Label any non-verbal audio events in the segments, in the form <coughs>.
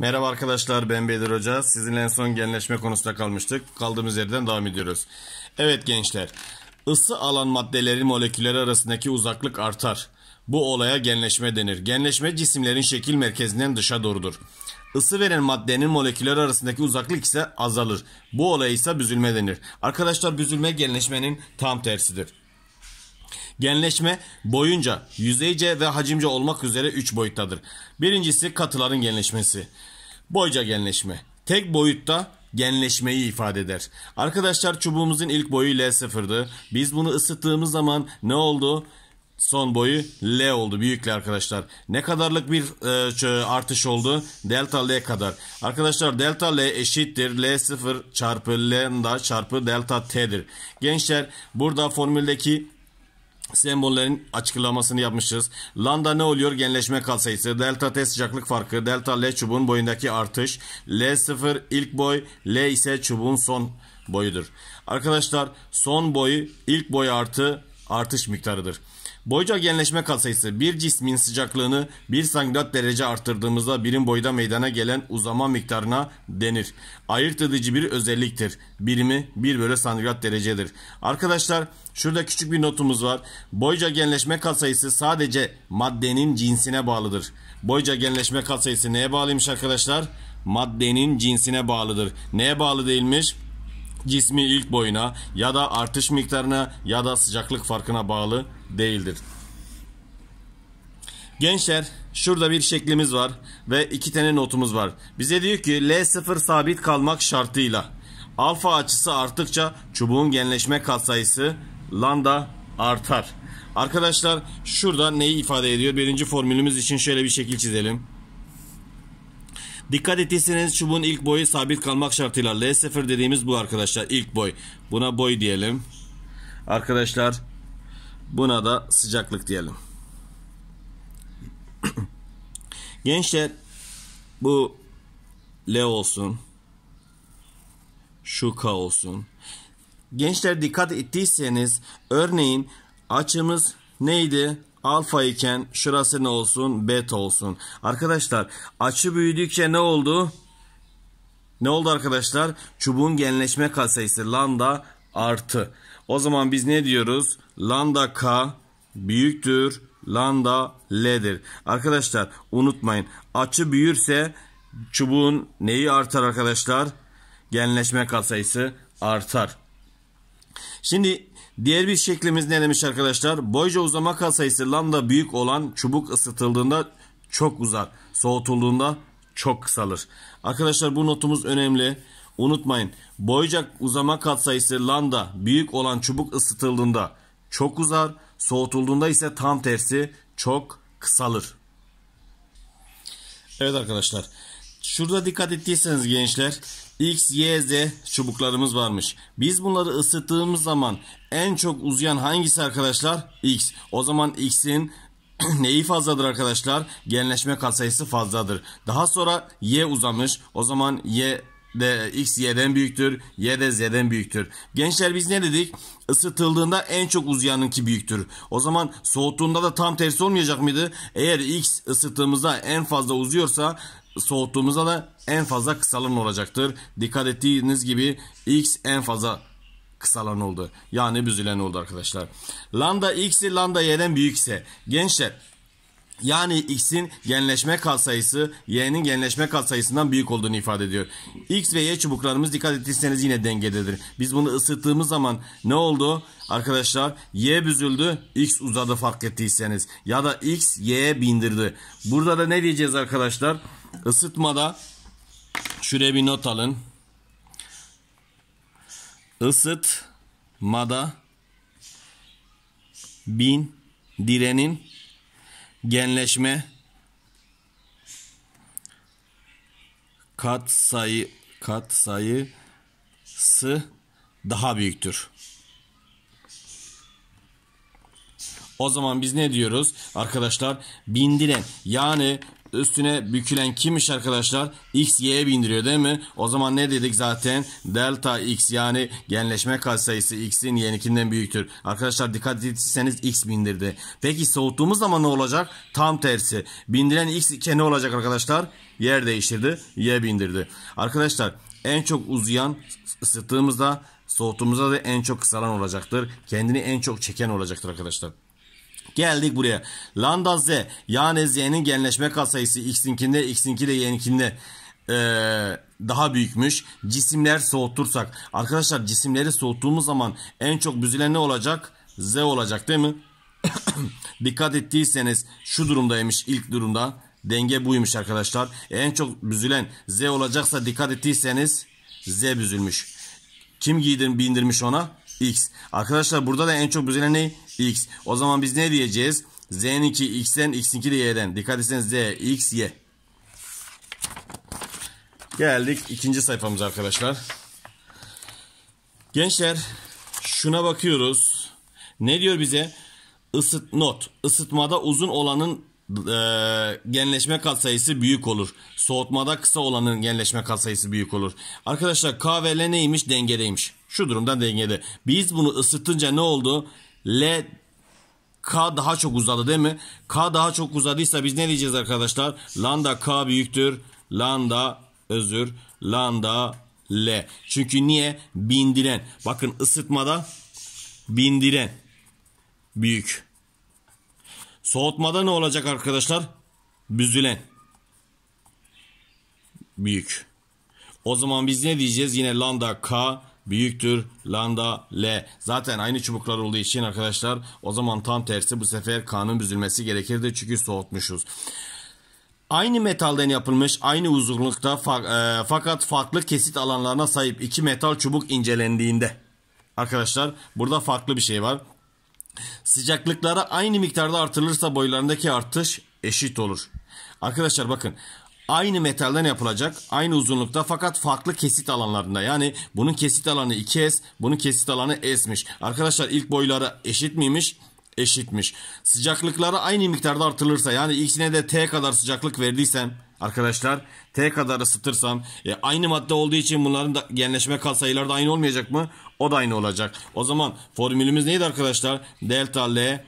Merhaba arkadaşlar ben Bedir Hoca. Sizinle en son genleşme konusunda kalmıştık. Kaldığımız yerden devam ediyoruz. Evet gençler ısı alan maddelerin molekülleri arasındaki uzaklık artar. Bu olaya genleşme denir. Genleşme cisimlerin şekil merkezinden dışa doğrudur. Isı veren maddenin moleküller arasındaki uzaklık ise azalır. Bu olaya ise büzülme denir. Arkadaşlar büzülme genleşmenin tam tersidir. Genleşme boyunca, yüzeyce ve hacimce olmak üzere 3 boyuttadır. Birincisi katıların genleşmesi. Boyca genleşme. Tek boyutta genleşmeyi ifade eder. Arkadaşlar çubuğumuzun ilk boyu L0'dı. Biz bunu ısıttığımız zaman ne oldu? Son boyu L oldu büyükle arkadaşlar. Ne kadarlık bir e, artış oldu? Delta L kadar. Arkadaşlar delta L eşittir. L0 çarpı Lambda çarpı delta T'dir. Gençler burada formüldeki sembollerin açıklamasını yapmışız. Lambda ne oluyor? Genleşme katsayısı. Delta T sıcaklık farkı. Delta L çubuğun boyundaki artış. L0 ilk boy. L ise çubuğun son boyudur. Arkadaşlar son boyu ilk boy artı artış miktarıdır. Boyca genleşme kasayısı bir cismin sıcaklığını santigrat derece arttırdığımızda birim boyda meydana gelen uzama miktarına denir. Ayırt edici bir özelliktir. Birimi 1 bölü santigrat derecedir. Arkadaşlar şurada küçük bir notumuz var. Boyca genleşme kasayısı sadece maddenin cinsine bağlıdır. Boyca genleşme kasayısı neye bağlıymış arkadaşlar? Maddenin cinsine bağlıdır. Neye bağlı değilmiş? cismi ilk boyuna ya da artış miktarına ya da sıcaklık farkına bağlı değildir. Gençler şurada bir şeklimiz var ve iki tane notumuz var. Bize diyor ki L0 sabit kalmak şartıyla alfa açısı arttıkça çubuğun genleşme katsayısı lambda artar. Arkadaşlar şurada neyi ifade ediyor? Birinci formülümüz için şöyle bir şekil çizelim. Dikkat ettiyseniz çubuğun ilk boyu sabit kalmak şartıyla L0 dediğimiz bu arkadaşlar ilk boy. Buna boy diyelim. Arkadaşlar buna da sıcaklık diyelim. <clears throat> Gençler bu L olsun. Şu K olsun. Gençler dikkat ettiyseniz örneğin açımız neydi? alfa iken şurası ne olsun? Beta olsun. Arkadaşlar açı büyüdükçe ne oldu? Ne oldu arkadaşlar? Çubuğun genleşme katsayısı lambda artı. O zaman biz ne diyoruz? Lambda k büyüktür lambda l'dir. Arkadaşlar unutmayın açı büyürse çubuğun neyi artar arkadaşlar? Genleşme katsayısı artar. Şimdi Diğer bir şeklimiz ne demiş arkadaşlar? Boyca uzama kat lambda büyük olan çubuk ısıtıldığında çok uzar. Soğutulduğunda çok kısalır. Arkadaşlar bu notumuz önemli. Unutmayın boyca uzama katsayısı lambda büyük olan çubuk ısıtıldığında çok uzar. Soğutulduğunda ise tam tersi çok kısalır. Evet arkadaşlar. Şurada dikkat ettiyseniz gençler X, Y, Z çubuklarımız varmış. Biz bunları ısıttığımız zaman en çok uzayan hangisi arkadaşlar? X. O zaman X'in <clears throat> neyi fazladır arkadaşlar? Genleşme katsayısı fazladır. Daha sonra Y uzamış. O zaman Y de X Y'den büyüktür. Y de Z'den büyüktür. Gençler biz ne dedik? Isıtıldığında en çok uzayanınki büyüktür. O zaman soğuttuğunda da tam tersi olmayacak mıydı? Eğer X ısıttığımızda en fazla uzuyorsa soğuttuğumuzda da en fazla kısalan olacaktır. Dikkat ettiğiniz gibi x en fazla kısalan oldu. Yani büzülen oldu arkadaşlar. Lambda x'i lambda y'den büyükse gençler yani x'in genleşme katsayısı y'nin genleşme katsayısından büyük olduğunu ifade ediyor. x ve y çubuklarımız dikkat ettiyseniz yine dengededir. Biz bunu ısıttığımız zaman ne oldu? Arkadaşlar y büzüldü, x uzadı fark ettiyseniz ya da x y'ye bindirdi. Burada da ne diyeceğiz arkadaşlar? Arkadaşlar Isıtmada şuraya bir not alın. Isıtmada bin direnin genleşme kat sayı kat sayısı daha büyüktür. O zaman biz ne diyoruz? Arkadaşlar Bin diren yani üstüne bükülen kimmiş arkadaşlar? X, Y'ye bindiriyor değil mi? O zaman ne dedik zaten? Delta X yani genleşme katsayısı X'in Y'ninkinden büyüktür. Arkadaşlar dikkat etseniz X bindirdi. Peki soğuttuğumuz zaman ne olacak? Tam tersi. Bindiren X iken ne olacak arkadaşlar? Yer değiştirdi. Y bindirdi. Arkadaşlar en çok uzayan ısıttığımızda soğuttuğumuzda da en çok kısalan olacaktır. Kendini en çok çeken olacaktır arkadaşlar. Geldik buraya. Lambda z yani z'nin genleşme katsayısı x'inkinde x'inki de y'ninkinde ee, daha büyükmüş. Cisimler soğutursak. Arkadaşlar cisimleri soğuttuğumuz zaman en çok büzülen ne olacak? Z olacak değil mi? <coughs> Dikkat ettiyseniz şu durumdaymış ilk durumda. Denge buymuş arkadaşlar. En çok büzülen Z olacaksa dikkat ettiyseniz Z büzülmüş. Kim giydir, bindirmiş ona? x. Arkadaşlar burada da en çok üzerine ne? x. O zaman biz ne diyeceğiz? z'ninki x'ten x'inki de y'den. Dikkat etseniz z, x, y. Geldik ikinci sayfamıza arkadaşlar. Gençler şuna bakıyoruz. Ne diyor bize? Isıt not. Isıtmada uzun olanın e, genleşme katsayısı büyük olur. Soğutmada kısa olanın genleşme katsayısı büyük olur. Arkadaşlar K ve L neymiş? Dengedeymiş. Şu durumda dengede. Biz bunu ısıtınca ne oldu? L K daha çok uzadı değil mi? K daha çok uzadıysa biz ne diyeceğiz arkadaşlar? Lambda K büyüktür. Lambda özür. Lambda L. Çünkü niye? Bindiren. Bakın ısıtmada bindiren büyük. Soğutmada ne olacak arkadaşlar? Büzülen. Büyük. O zaman biz ne diyeceğiz? Yine lambda k büyüktür lambda l. Zaten aynı çubuklar olduğu için arkadaşlar o zaman tam tersi bu sefer k'nın büzülmesi gerekirdi. Çünkü soğutmuşuz. Aynı metalden yapılmış, aynı uzunlukta fa e, fakat farklı kesit alanlarına sahip iki metal çubuk incelendiğinde. Arkadaşlar burada farklı bir şey var. Sıcaklıklara aynı miktarda artırılırsa boylarındaki artış eşit olur. Arkadaşlar bakın aynı metalden yapılacak aynı uzunlukta fakat farklı kesit alanlarında yani bunun kesit alanı 2S bunun kesit alanı S'miş. Arkadaşlar ilk boyları eşit miymiş? Eşitmiş. Sıcaklıkları aynı miktarda artırılırsa yani ikisine de T kadar sıcaklık verdiysem arkadaşlar T kadar ısıtırsam e, aynı madde olduğu için bunların da genleşme katsayıları da aynı olmayacak mı? O da aynı olacak. O zaman formülümüz neydi arkadaşlar? Delta L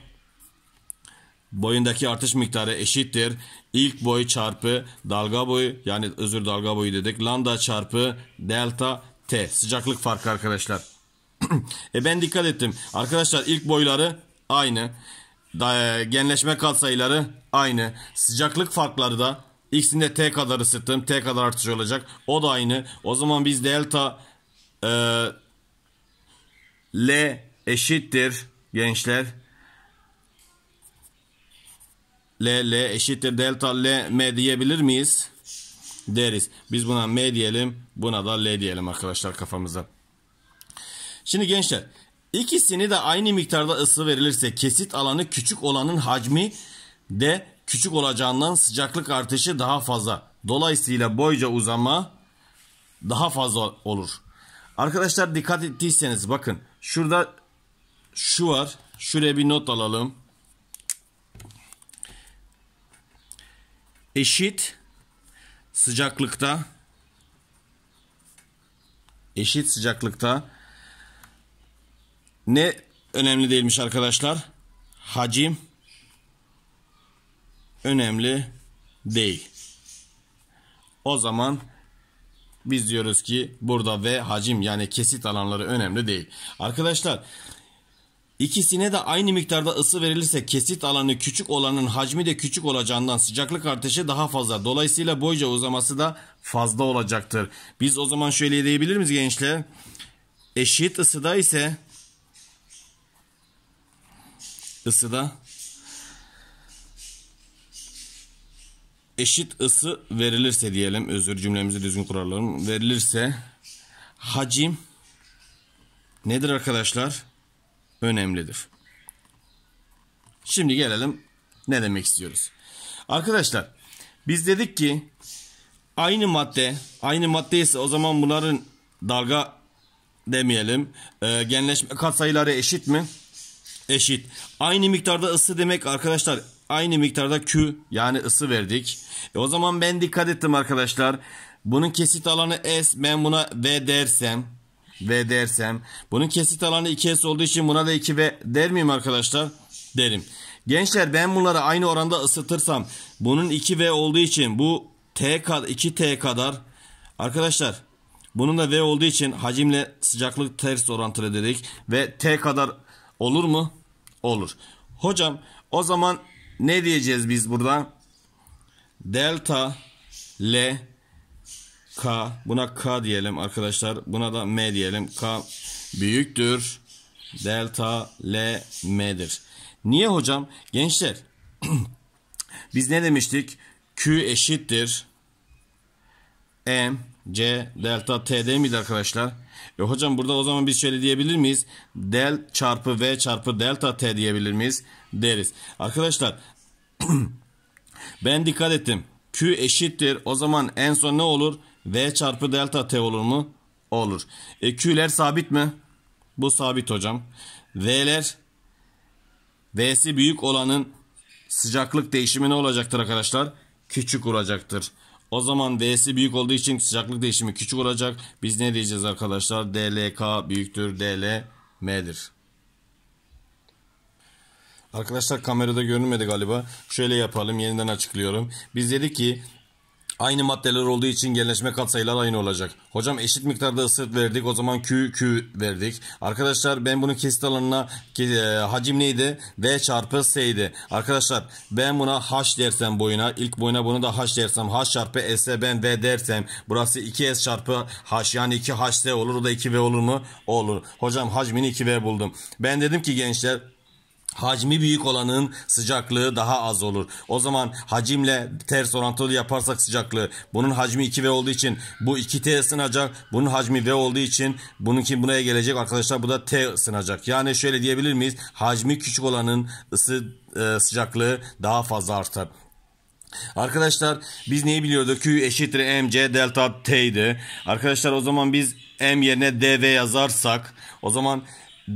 boyundaki artış miktarı eşittir. İlk boy çarpı dalga boyu yani özür dalga boyu dedik. Lambda çarpı delta T. Sıcaklık farkı arkadaşlar. <clears throat> e ben dikkat ettim. Arkadaşlar ilk boyları aynı. E, genleşme katsayıları aynı. Sıcaklık farkları da X'inde T kadar ısıttım. T kadar artış olacak. O da aynı. O zaman biz delta e, L eşittir gençler. L, L eşittir delta L M diyebilir miyiz? Deriz. Biz buna M diyelim. Buna da L diyelim arkadaşlar kafamıza. Şimdi gençler ikisini de aynı miktarda ısı verilirse kesit alanı küçük olanın hacmi de küçük olacağından sıcaklık artışı daha fazla. Dolayısıyla boyca uzama daha fazla olur. Arkadaşlar dikkat ettiyseniz bakın Şurada şu var. Şuraya bir not alalım. Eşit sıcaklıkta eşit sıcaklıkta ne önemli değilmiş arkadaşlar? Hacim önemli değil. O zaman biz diyoruz ki burada ve hacim yani kesit alanları önemli değil. Arkadaşlar ikisine de aynı miktarda ısı verilirse kesit alanı küçük olanın hacmi de küçük olacağından sıcaklık artışı daha fazla. Dolayısıyla boyca uzaması da fazla olacaktır. Biz o zaman şöyle diyebilir miyiz gençler? Eşit ısıda ise ısıda eşit ısı verilirse diyelim özür cümlemizi düzgün kuralım verilirse hacim nedir arkadaşlar? Önemlidir. Şimdi gelelim ne demek istiyoruz? Arkadaşlar biz dedik ki aynı madde aynı madde ise o zaman bunların dalga demeyelim e, genleşme katsayıları eşit mi? Eşit. Aynı miktarda ısı demek arkadaşlar aynı miktarda Q yani ısı verdik. E o zaman ben dikkat ettim arkadaşlar. Bunun kesit alanı S ben buna V dersem V dersem bunun kesit alanı 2S olduğu için buna da 2V der miyim arkadaşlar? Derim. Gençler ben bunları aynı oranda ısıtırsam bunun 2V olduğu için bu T 2T kadar arkadaşlar bunun da V olduğu için hacimle sıcaklık ters orantılı dedik ve T kadar olur mu? Olur. Hocam o zaman ne diyeceğiz biz burada? Delta L K buna K diyelim arkadaşlar. Buna da M diyelim. K büyüktür. Delta L M'dir. Niye hocam? Gençler <clears throat> biz ne demiştik? Q eşittir. M C delta T değil miydi arkadaşlar? E hocam burada o zaman biz şöyle diyebilir miyiz? Del çarpı V çarpı delta T diyebilir miyiz? Deriz. Arkadaşlar <clears throat> ben dikkat ettim. Q eşittir. O zaman en son ne olur? V çarpı delta T olur mu? Olur. E, Q'ler sabit mi? Bu sabit hocam. V'ler V'si büyük olanın sıcaklık değişimi ne olacaktır arkadaşlar? Küçük olacaktır. O zaman V'si büyük olduğu için sıcaklık değişimi küçük olacak. Biz ne diyeceğiz arkadaşlar? DLK büyüktür DLM'dir. Arkadaşlar kamerada görünmedi galiba. Şöyle yapalım yeniden açıklıyorum. Biz dedik ki aynı maddeler olduğu için genleşme katsayılar aynı olacak. Hocam eşit miktarda ısıt verdik. O zaman Q, Q verdik. Arkadaşlar ben bunu kesit alanına e, hacim neydi? V çarpı S idi. Arkadaşlar ben buna H dersem boyuna. ilk boyuna bunu da H dersem. H çarpı S ben V dersem. Burası 2S çarpı H. Yani 2 HS olur. O da 2V olur mu? Olur. Hocam hacmini 2V buldum. Ben dedim ki gençler hacmi büyük olanın sıcaklığı daha az olur. O zaman hacimle ters orantılı yaparsak sıcaklığı bunun hacmi 2V olduğu için bu 2T ısınacak. Bunun hacmi V olduğu için bununki buraya gelecek arkadaşlar bu da T ısınacak. Yani şöyle diyebilir miyiz? Hacmi küçük olanın ısı e, sıcaklığı daha fazla artar. Arkadaşlar biz neyi biliyorduk? Q eşittir mc delta t idi. Arkadaşlar o zaman biz m yerine dv yazarsak o zaman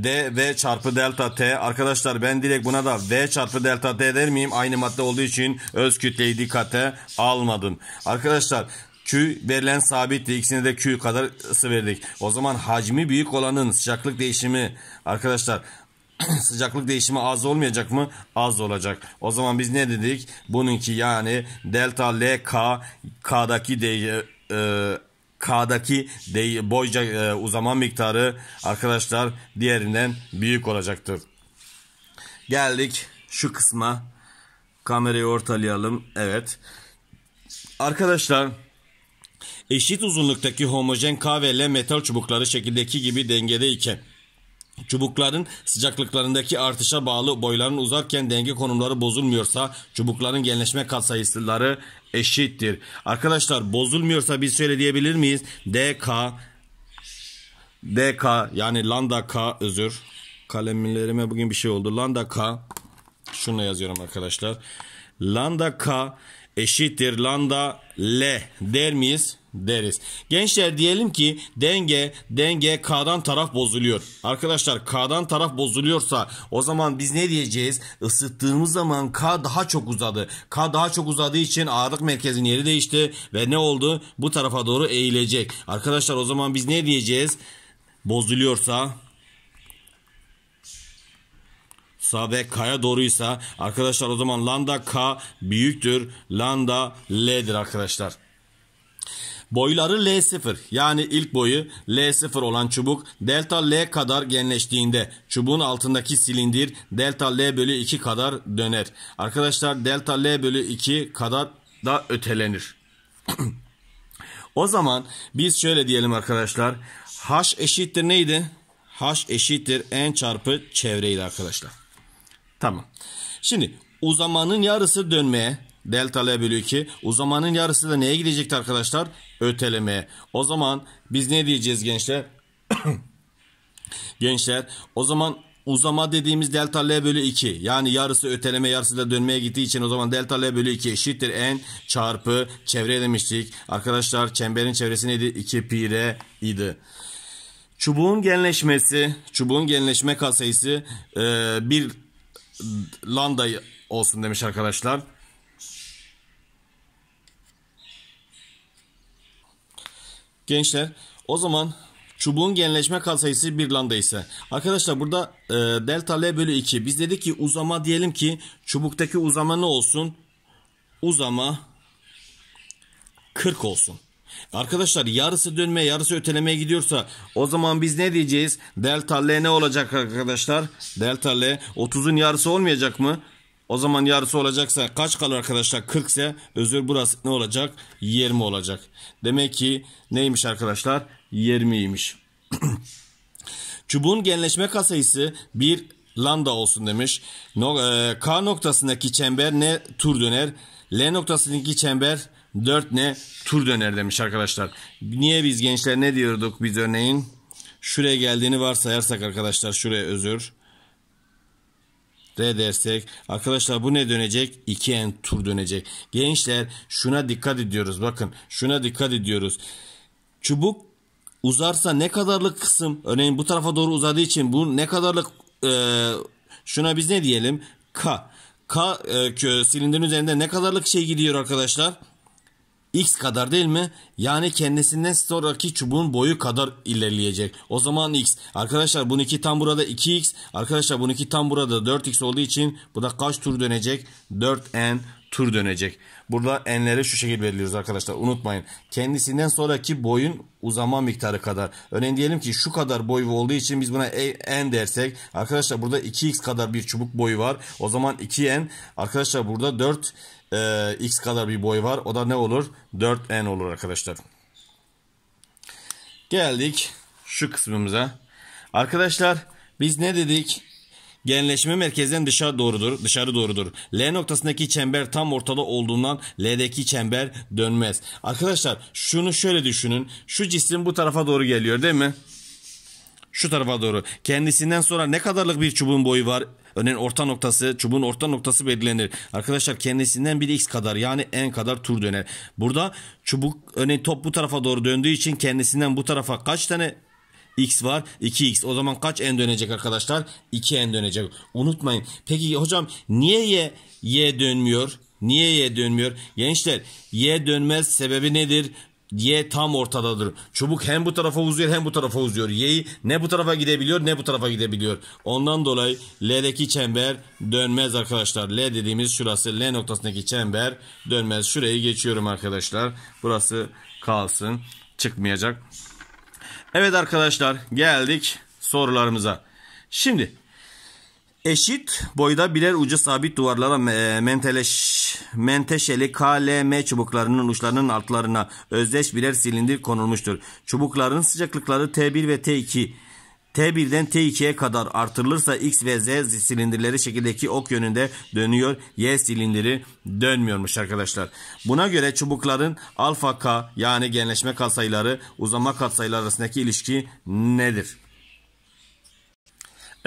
D V çarpı delta T. Arkadaşlar ben direkt buna da V çarpı delta T der miyim? Aynı madde olduğu için öz kütleyi dikkate almadım. Arkadaşlar Q verilen sabitti. İkisine de Q kadar ısı verdik. O zaman hacmi büyük olanın sıcaklık değişimi arkadaşlar <clears throat> sıcaklık değişimi az olmayacak mı? Az olacak. O zaman biz ne dedik? Bununki yani delta L K K'daki de, e, K'daki de, boyca e, uzama miktarı arkadaşlar diğerinden büyük olacaktır. Geldik şu kısma. Kamerayı ortalayalım. Evet. Arkadaşlar eşit uzunluktaki homojen K ve L metal çubukları şekildeki gibi dengede iken Çubukların sıcaklıklarındaki artışa bağlı boyların uzarken denge konumları bozulmuyorsa çubukların genleşme katsayısıları eşittir. Arkadaşlar bozulmuyorsa biz şöyle diyebilir miyiz? DK DK yani lambda K özür. Kalemlerime bugün bir şey oldu. Lambda K şunu yazıyorum arkadaşlar. Lambda K eşittir lambda L der miyiz? deriz. Gençler diyelim ki denge denge K'dan taraf bozuluyor. Arkadaşlar K'dan taraf bozuluyorsa o zaman biz ne diyeceğiz? Isıttığımız zaman K daha çok uzadı. K daha çok uzadığı için ağırlık merkezinin yeri değişti ve ne oldu? Bu tarafa doğru eğilecek. Arkadaşlar o zaman biz ne diyeceğiz? Bozuluyorsa sağ ve k'ya doğruysa arkadaşlar o zaman lambda k büyüktür lambda l'dir arkadaşlar. Boyları L0 yani ilk boyu L0 olan çubuk delta L kadar genleştiğinde çubuğun altındaki silindir delta L bölü 2 kadar döner. Arkadaşlar delta L bölü 2 kadar da ötelenir. <clears throat> o zaman biz şöyle diyelim arkadaşlar. H eşittir neydi? H eşittir n çarpı çevreydi arkadaşlar. Tamam. Şimdi uzamanın yarısı dönmeye Delta L bölü 2. Uzamanın yarısı da neye gidecekti arkadaşlar? Ötelemeye. O zaman biz ne diyeceğiz gençler? <coughs> gençler o zaman uzama dediğimiz delta L bölü 2 yani yarısı öteleme yarısı da dönmeye gittiği için o zaman delta L bölü 2 eşittir n çarpı çevre demiştik. Arkadaşlar çemberin çevresi neydi? 2 pi r idi. Çubuğun genleşmesi, çubuğun genleşme kasayısı e, bir lambda olsun demiş arkadaşlar. Gençler o zaman çubuğun genleşme katsayısı bir lambda ise. Arkadaşlar burada e, delta L bölü 2. Biz dedik ki uzama diyelim ki çubuktaki uzama ne olsun? Uzama 40 olsun. Arkadaşlar yarısı dönme yarısı ötelemeye gidiyorsa o zaman biz ne diyeceğiz? Delta L ne olacak arkadaşlar? Delta L 30'un yarısı olmayacak mı? O zaman yarısı olacaksa kaç kalır arkadaşlar? 40 ise özür burası ne olacak? 20 olacak. Demek ki neymiş arkadaşlar? 20'ymiş. <clears throat> Çubuğun genleşme kasayısı bir lambda olsun demiş. E, K noktasındaki çember ne tur döner? L noktasındaki çember 4 ne tur döner demiş arkadaşlar. Niye biz gençler ne diyorduk biz örneğin? Şuraya geldiğini varsayarsak arkadaşlar şuraya özür. R dersek arkadaşlar bu ne dönecek? 2 en tur dönecek. Gençler şuna dikkat ediyoruz. Bakın şuna dikkat ediyoruz. Çubuk uzarsa ne kadarlık kısım örneğin bu tarafa doğru uzadığı için bu ne kadarlık e, şuna biz ne diyelim? K. K e, silindirin üzerinde ne kadarlık şey gidiyor arkadaşlar? x kadar değil mi? Yani kendisinden sonraki çubuğun boyu kadar ilerleyecek. O zaman x. Arkadaşlar bununki tam burada 2x. Arkadaşlar bununki tam burada 4x olduğu için bu da kaç tur dönecek? 4n tur dönecek. Burada n'leri şu şekilde belirliyoruz arkadaşlar. Unutmayın. Kendisinden sonraki boyun uzama miktarı kadar. Örneğin diyelim ki şu kadar boyu olduğu için biz buna n dersek. Arkadaşlar burada 2x kadar bir çubuk boyu var. O zaman 2n. Arkadaşlar burada 4 e, x kadar bir boy var. O da ne olur? 4n olur arkadaşlar. Geldik şu kısmımıza. Arkadaşlar biz ne dedik? Genleşme merkezden dışarı doğrudur. Dışarı doğrudur. L noktasındaki çember tam ortada olduğundan L'deki çember dönmez. Arkadaşlar şunu şöyle düşünün. Şu cisim bu tarafa doğru geliyor değil mi? şu tarafa doğru. Kendisinden sonra ne kadarlık bir çubuğun boyu var? Örneğin orta noktası, çubuğun orta noktası belirlenir. Arkadaşlar kendisinden bir x kadar yani n kadar tur döner. Burada çubuk örneğin top bu tarafa doğru döndüğü için kendisinden bu tarafa kaç tane x var 2x o zaman kaç n dönecek arkadaşlar 2n dönecek unutmayın peki hocam niye y, y dönmüyor Niye Y dönmüyor? Gençler Y dönmez sebebi nedir? Y tam ortadadır. Çubuk hem bu tarafa uzuyor hem bu tarafa uzuyor. Y'yi ne bu tarafa gidebiliyor ne bu tarafa gidebiliyor. Ondan dolayı L'deki çember dönmez arkadaşlar. L dediğimiz şurası L noktasındaki çember dönmez. Şurayı geçiyorum arkadaşlar. Burası kalsın. Çıkmayacak. Evet arkadaşlar geldik sorularımıza. Şimdi Eşit boyda birer ucu sabit duvarlara e, menteleş, menteşeli KLM çubuklarının uçlarının altlarına özdeş birer silindir konulmuştur. Çubukların sıcaklıkları T1 ve T2 T1'den T2'ye kadar artırılırsa X ve Z silindirleri şekildeki ok yönünde dönüyor. Y silindiri dönmüyormuş arkadaşlar. Buna göre çubukların alfa K yani genleşme katsayıları uzama katsayıları arasındaki ilişki nedir?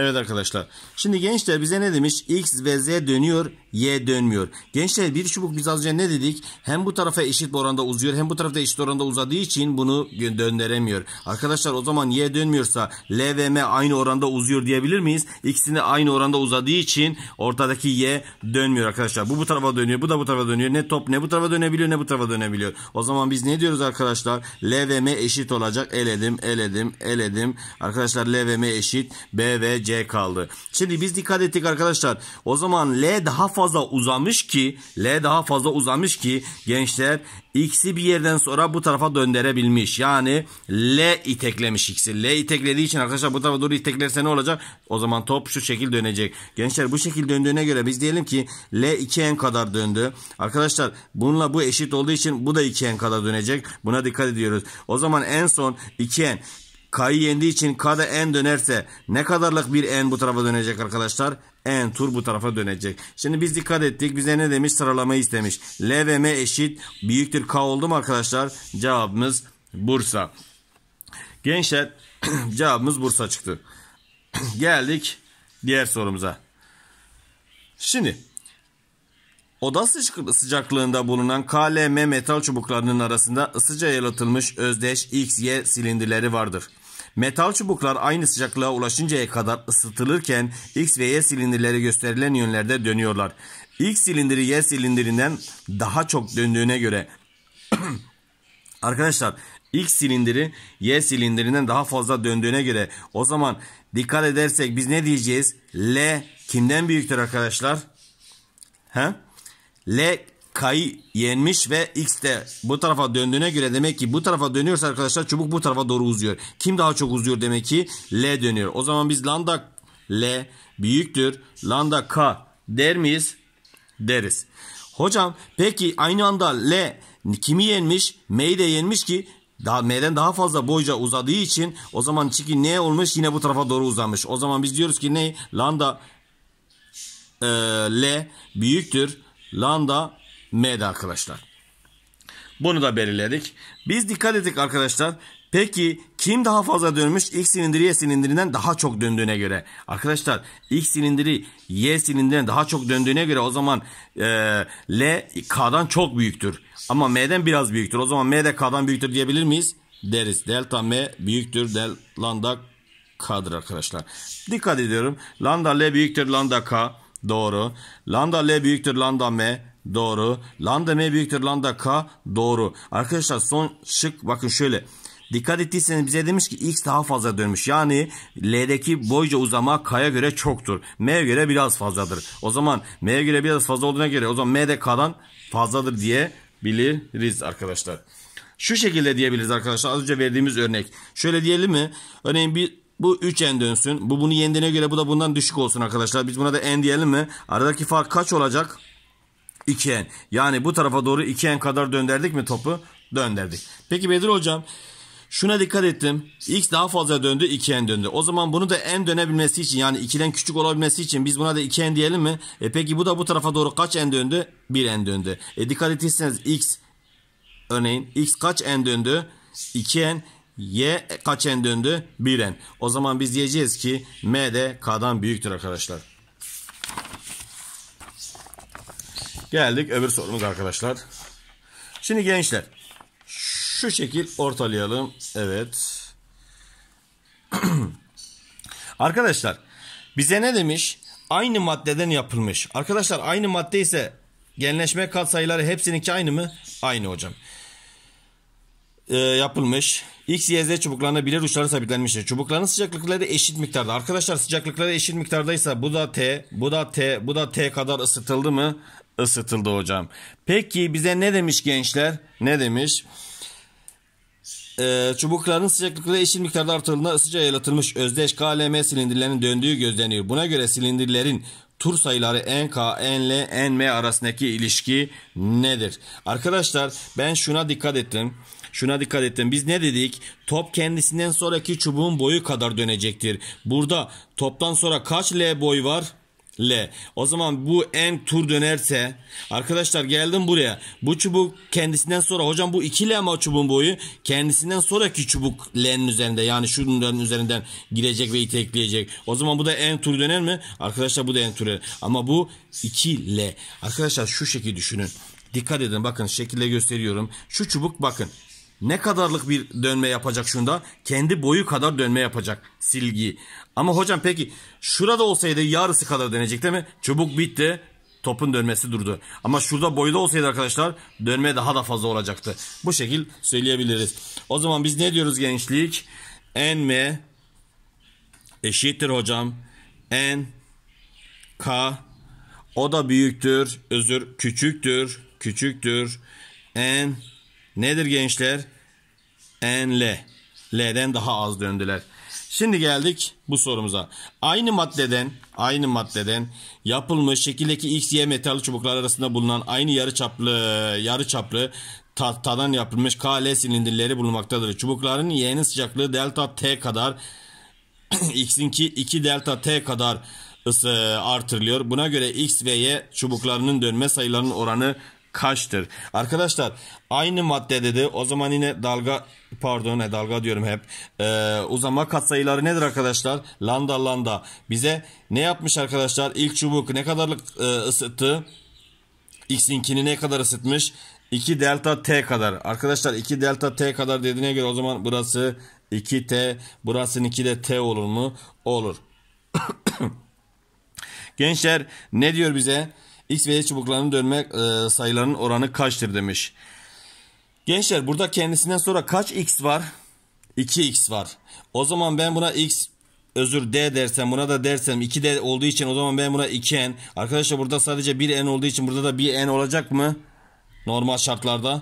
Evet arkadaşlar. Şimdi gençler bize ne demiş? X ve Z dönüyor. Y dönmüyor. Gençler bir çubuk biz az önce ne dedik? Hem bu tarafa eşit oranda uzuyor hem bu tarafta eşit oranda uzadığı için bunu döndüremiyor. Arkadaşlar o zaman Y dönmüyorsa L ve M aynı oranda uzuyor diyebilir miyiz? İkisini aynı oranda uzadığı için ortadaki Y dönmüyor arkadaşlar. Bu bu tarafa dönüyor bu da bu tarafa dönüyor. Ne top ne bu tarafa dönebiliyor ne bu tarafa dönebiliyor. O zaman biz ne diyoruz arkadaşlar? L ve M eşit olacak. Eledim eledim eledim. Arkadaşlar L ve M eşit. B ve C kaldı. Şimdi biz dikkat ettik arkadaşlar. O zaman L daha fazla fazla uzamış ki L daha fazla uzamış ki gençler X'i bir yerden sonra bu tarafa döndürebilmiş. Yani L iteklemiş X'i. L iteklediği için arkadaşlar bu tarafa doğru iteklerse ne olacak? O zaman top şu şekil dönecek. Gençler bu şekil döndüğüne göre biz diyelim ki L 2N kadar döndü. Arkadaşlar bununla bu eşit olduğu için bu da 2N kadar dönecek. Buna dikkat ediyoruz. O zaman en son 2N K'yı yendiği için K'da en dönerse ne kadarlık bir en bu tarafa dönecek arkadaşlar? En tur bu tarafa dönecek. Şimdi biz dikkat ettik. Bize ne demiş? Sıralamayı istemiş. L ve M eşit. Büyüktür K oldu mu arkadaşlar? Cevabımız Bursa. Gençler <clears throat> cevabımız Bursa çıktı. <clears throat> Geldik diğer sorumuza. Şimdi Oda sıcaklığında bulunan KLM metal çubuklarının arasında ısıca yalıtılmış özdeş XY silindirleri vardır. Metal çubuklar aynı sıcaklığa ulaşıncaya kadar ısıtılırken X ve Y silindirleri gösterilen yönlerde dönüyorlar. X silindiri Y silindirinden daha çok döndüğüne göre <clears throat> arkadaşlar X silindiri Y silindirinden daha fazla döndüğüne göre o zaman dikkat edersek biz ne diyeceğiz? L kimden büyüktür arkadaşlar? He? L K'yı yenmiş ve X de bu tarafa döndüğüne göre demek ki bu tarafa dönüyorsa arkadaşlar çubuk bu tarafa doğru uzuyor. Kim daha çok uzuyor demek ki L dönüyor. O zaman biz lambda L büyüktür lambda K der miyiz? Deriz. Hocam peki aynı anda L kimi yenmiş? M'yi de yenmiş ki daha M'den daha fazla boyca uzadığı için o zaman çünkü ne olmuş? Yine bu tarafa doğru uzamış. O zaman biz diyoruz ki ne? Lambda e, L büyüktür lambda M'de arkadaşlar. Bunu da belirledik. Biz dikkat ettik arkadaşlar. Peki kim daha fazla dönmüş? X silindiri Y silindirinden daha çok döndüğüne göre. Arkadaşlar X silindiri Y silindirinden daha çok döndüğüne göre o zaman e, L K'dan çok büyüktür. Ama M'den biraz büyüktür. O zaman M de K'dan büyüktür diyebilir miyiz? Deriz. Delta M büyüktür. Del, lambda K'dır arkadaşlar. Dikkat ediyorum. Lambda L büyüktür. Lambda K. Doğru. Lambda L büyüktür. Lambda M. Doğru. Lambda m büyüktür lambda k. Doğru. Arkadaşlar son şık bakın şöyle. Dikkat ettiyseniz bize demiş ki x daha fazla dönmüş. Yani l'deki boyca uzama k'ya göre çoktur. m'ye göre biraz fazladır. O zaman m'ye göre biraz fazla olduğuna göre o zaman M'de k'dan fazladır diye biliriz arkadaşlar. Şu şekilde diyebiliriz arkadaşlar. Az önce verdiğimiz örnek. Şöyle diyelim mi? Örneğin bir bu 3n dönsün. Bu bunu yendiğine göre bu da bundan düşük olsun arkadaşlar. Biz buna da n diyelim mi? Aradaki fark kaç olacak? 2 en. Yani bu tarafa doğru 2 en kadar döndürdük mi topu? Döndürdük. Peki Bedir hocam şuna dikkat ettim. X daha fazla döndü 2 en döndü. O zaman bunu da en dönebilmesi için yani 2'den küçük olabilmesi için biz buna da 2 en diyelim mi? E peki bu da bu tarafa doğru kaç en döndü? 1 en döndü. E dikkat ettiyseniz X örneğin X kaç en döndü? 2 en Y kaç en döndü? 1 en. O zaman biz diyeceğiz ki M de K'dan büyüktür arkadaşlar. Geldik öbür sorumuz arkadaşlar. Şimdi gençler şu şekil ortalayalım. Evet. <clears throat> arkadaşlar bize ne demiş? Aynı maddeden yapılmış. Arkadaşlar aynı madde ise genleşme katsayıları hepsininki aynı mı? Aynı hocam e, yapılmış. X, Y, Z çubuklarına birer uçları sabitlenmiştir. Çubukların sıcaklıkları eşit miktarda. Arkadaşlar sıcaklıkları eşit miktardaysa bu da T, bu da T, bu da T kadar ısıtıldı mı? Isıtıldı hocam. Peki bize ne demiş gençler? Ne demiş? Ee, çubukların sıcaklıkları eşit miktarda artırıldığında ısıca yaylatılmış özdeş KLM silindirlerinin döndüğü gözleniyor. Buna göre silindirlerin tur sayıları NK, NL, NM arasındaki ilişki nedir? Arkadaşlar ben şuna dikkat ettim. Şuna dikkat ettim. Biz ne dedik? Top kendisinden sonraki çubuğun boyu kadar dönecektir. Burada toptan sonra kaç L boy var? L. O zaman bu en tur dönerse arkadaşlar geldim buraya. Bu çubuk kendisinden sonra hocam bu 2 L ama çubuğun boyu kendisinden sonraki çubuk L'nin üzerinde yani şunların üzerinden girecek ve itekleyecek. O zaman bu da en tur döner mi? Arkadaşlar bu da en tur döner. Ama bu 2 L. Arkadaşlar şu şekilde düşünün. Dikkat edin bakın şekilde gösteriyorum. Şu çubuk bakın ne kadarlık bir dönme yapacak şunda? Kendi boyu kadar dönme yapacak silgi. Ama hocam peki şurada olsaydı yarısı kadar dönecek değil mi? Çubuk bitti. Topun dönmesi durdu. Ama şurada boyda olsaydı arkadaşlar dönme daha da fazla olacaktı. Bu şekil söyleyebiliriz. O zaman biz ne diyoruz gençlik? N Enme eşittir hocam. N K o da büyüktür. Özür küçüktür. Küçüktür. N Nedir gençler? Enle. L'den daha az döndüler. Şimdi geldik bu sorumuza. Aynı maddeden, aynı maddeden yapılmış şekildeki X, Y metal çubuklar arasında bulunan aynı yarı çaplı, yarı çaplı tahtadan yapılmış KL silindirleri bulunmaktadır. Çubukların Y'nin sıcaklığı delta T kadar, <clears throat> X'inki 2 delta T kadar ısı artırılıyor. Buna göre X ve Y çubuklarının dönme sayılarının oranı kaçtır? Arkadaşlar aynı madde dedi. O zaman yine dalga pardon he, dalga diyorum hep. Ee, uzama katsayıları nedir arkadaşlar? Lambda lambda. Bize ne yapmış arkadaşlar? İlk çubuk ne kadarlık e, ısıttı? X'inkini ne kadar ısıtmış? 2 delta T kadar. Arkadaşlar 2 delta T kadar dediğine göre o zaman burası 2T. Burasının 2 de T olur mu? Olur. <coughs> Gençler ne diyor bize? X ve Y çubuklarının dönme e, sayılarının oranı kaçtır demiş. Gençler burada kendisinden sonra kaç X var? 2X var. O zaman ben buna X özür D dersem buna da dersem 2D olduğu için o zaman ben buna 2N. Arkadaşlar burada sadece 1N olduğu için burada da 1N olacak mı? Normal şartlarda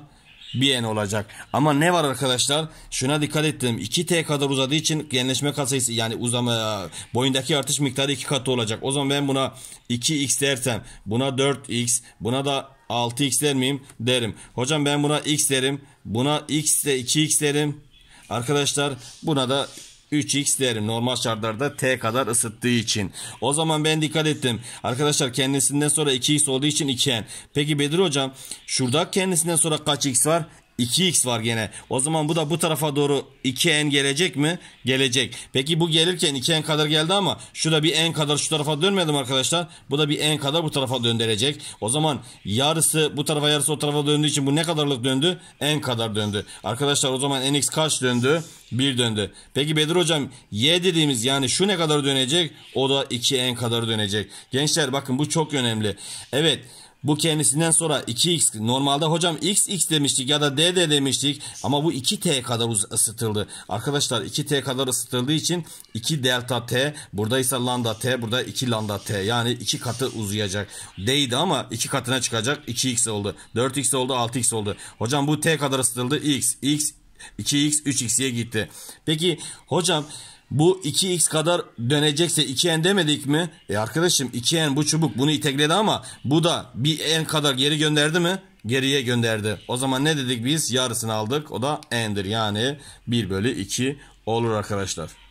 bir en olacak. Ama ne var arkadaşlar? Şuna dikkat ettim. 2T kadar uzadığı için genleşme katsayısı yani uzama boyundaki artış miktarı 2 katı olacak. O zaman ben buna 2x dersem buna 4x buna da 6x der miyim? Derim. Hocam ben buna x derim. Buna x de 2x derim. Arkadaşlar buna da 3x derim normal şartlarda t kadar ısıttığı için. O zaman ben dikkat ettim. Arkadaşlar kendisinden sonra 2x olduğu için 2n. Peki Bedir hocam şurada kendisinden sonra kaç x var? 2x var gene. O zaman bu da bu tarafa doğru 2n gelecek mi? Gelecek. Peki bu gelirken 2n kadar geldi ama şu bir n kadar şu tarafa dönmedim arkadaşlar. Bu da bir n kadar bu tarafa döndürecek. O zaman yarısı bu tarafa yarısı o tarafa döndüğü için bu ne kadarlık döndü? n kadar döndü. Arkadaşlar o zaman nx kaç döndü? 1 döndü. Peki Bedir hocam y dediğimiz yani şu ne kadar dönecek? O da 2n kadar dönecek. Gençler bakın bu çok önemli. Evet. Bu kendisinden sonra 2x normalde hocam x x demiştik ya da d d demiştik ama bu 2t kadar ısıtıldı. Arkadaşlar 2t kadar ısıtıldığı için 2 delta t buradaysa lambda t burada 2 lambda t yani 2 katı uzayacak. D'ydi ama 2 katına çıkacak 2x oldu. 4x oldu 6x oldu. Hocam bu t kadar ısıtıldı x x 2x 3x'ye gitti. Peki hocam bu 2x kadar dönecekse 2n demedik mi? E arkadaşım 2n bu çubuk bunu itekledi ama bu da bir n kadar geri gönderdi mi? Geriye gönderdi. O zaman ne dedik biz? Yarısını aldık. O da n'dir. Yani 1 bölü 2 olur arkadaşlar.